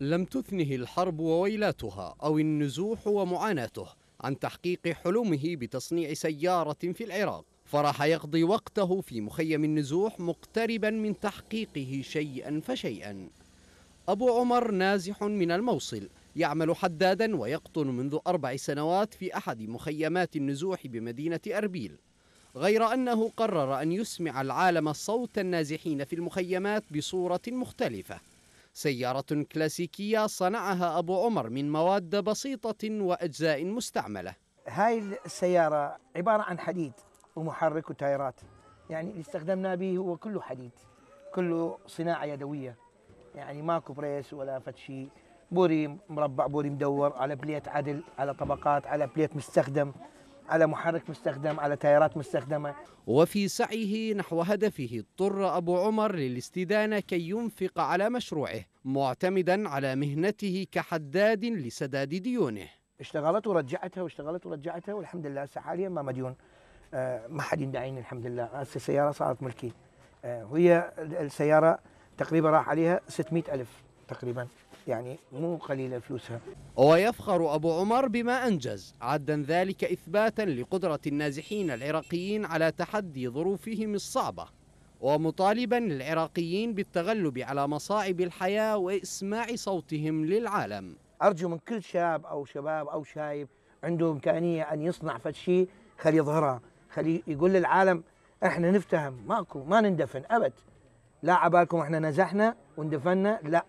لم تثنه الحرب وويلاتها أو النزوح ومعاناته عن تحقيق حلمه بتصنيع سيارة في العراق فراح يقضي وقته في مخيم النزوح مقتربا من تحقيقه شيئا فشيئا أبو عمر نازح من الموصل يعمل حدادا ويقطن منذ أربع سنوات في أحد مخيمات النزوح بمدينة أربيل غير أنه قرر أن يسمع العالم صوت النازحين في المخيمات بصورة مختلفة سيارة كلاسيكية صنعها أبو عمر من مواد بسيطة وأجزاء مستعملة هاي السيارة عبارة عن حديد ومحرك وتايرات يعني اللي استخدمنا به هو كله حديد كله صناعة يدوية يعني ماكو بريس ولا فتشي بوري مربع بوري مدور على بليت عدل على طبقات على بليت مستخدم على محرك مستخدم على تيارات مستخدمة وفي سعيه نحو هدفه اضطر أبو عمر للاستدانة كي ينفق على مشروعه معتمدا على مهنته كحداد لسداد ديونه اشتغلت ورجعتها واشتغلت ورجعتها والحمد لله هسه حاليا ما مديون آه ما حد يدعيني الحمد لله هسه السيارة صارت ملكي آه وهي السيارة تقريبا راح عليها 600 ألف تقريبا يعني مو قليلة فلوسها ويفخر أبو عمر بما أنجز عدا ذلك إثباتا لقدرة النازحين العراقيين على تحدي ظروفهم الصعبة ومطالبا العراقيين بالتغلب على مصاعب الحياة وإسماع صوتهم للعالم أرجو من كل شاب أو شباب أو شايب عنده إمكانية أن يصنع فشي خلي يظهرها خلي يقول للعالم احنا نفتهم ماكو ما نندفن ابد لا عبالكم احنا نزحنا واندفنا لا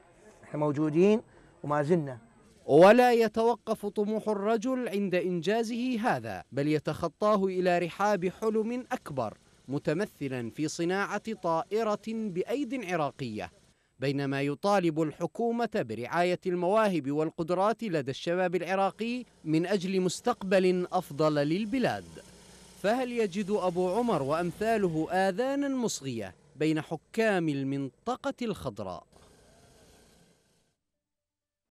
احنا موجودين وما زلنا ولا يتوقف طموح الرجل عند إنجازه هذا بل يتخطاه إلى رحاب حلم أكبر متمثلا في صناعة طائرة بأيد عراقية بينما يطالب الحكومة برعاية المواهب والقدرات لدى الشباب العراقي من أجل مستقبل أفضل للبلاد فهل يجد أبو عمر وأمثاله آذانا مصغية بين حكام المنطقة الخضراء؟